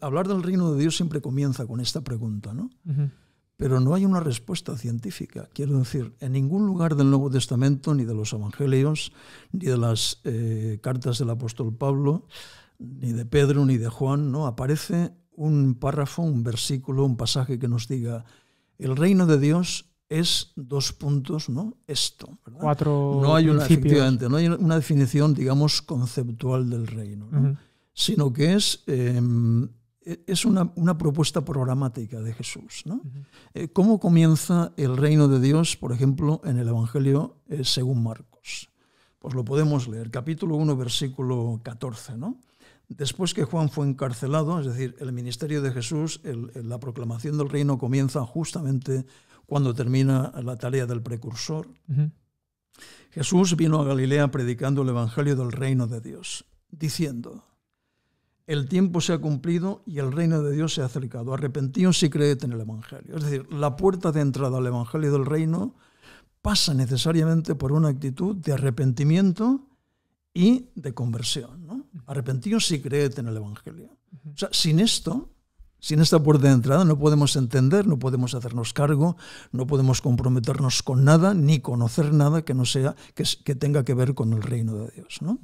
Hablar del reino de Dios siempre comienza con esta pregunta, ¿no? Pero no hay una respuesta científica. Quiero decir, en ningún lugar del Nuevo Testamento, ni de los Evangelios, ni de las eh, cartas del apóstol Pablo, ni de Pedro, ni de Juan, ¿no? Aparece un párrafo, un versículo, un pasaje que nos diga, el reino de Dios es dos puntos, ¿no? Esto. Cuatro no hay una, no hay una definición, digamos, conceptual del reino. ¿no? sino que es, em, e-, es una, propuesta programática de Jesús. Eh, ¿Cómo comienza el reino de Dios, por ejemplo, en el Evangelio eh, según Marcos? Pues lo podemos leer, capítulo 1, versículo 14. Después que Juan fue encarcelado, es decir, el ministerio de Jesús, la proclamación del reino comienza justamente cuando termina la tarea del precursor. Jesús vino a Galilea predicando el Evangelio del reino de Dios, diciendo, el tiempo se ha cumplido y el reino de Dios se ha acercado. Arrepentíos y creed en el Evangelio. Es decir, la puerta de entrada al Evangelio del reino pasa necesariamente por una actitud de arrepentimiento y de conversión. ¿no? Arrepentíos y creed en el Evangelio. O sea, sin esto, sin esta puerta de entrada no podemos entender, no podemos hacernos cargo, no podemos comprometernos con nada ni conocer nada que no sea que, que tenga que ver con el reino de Dios, ¿no?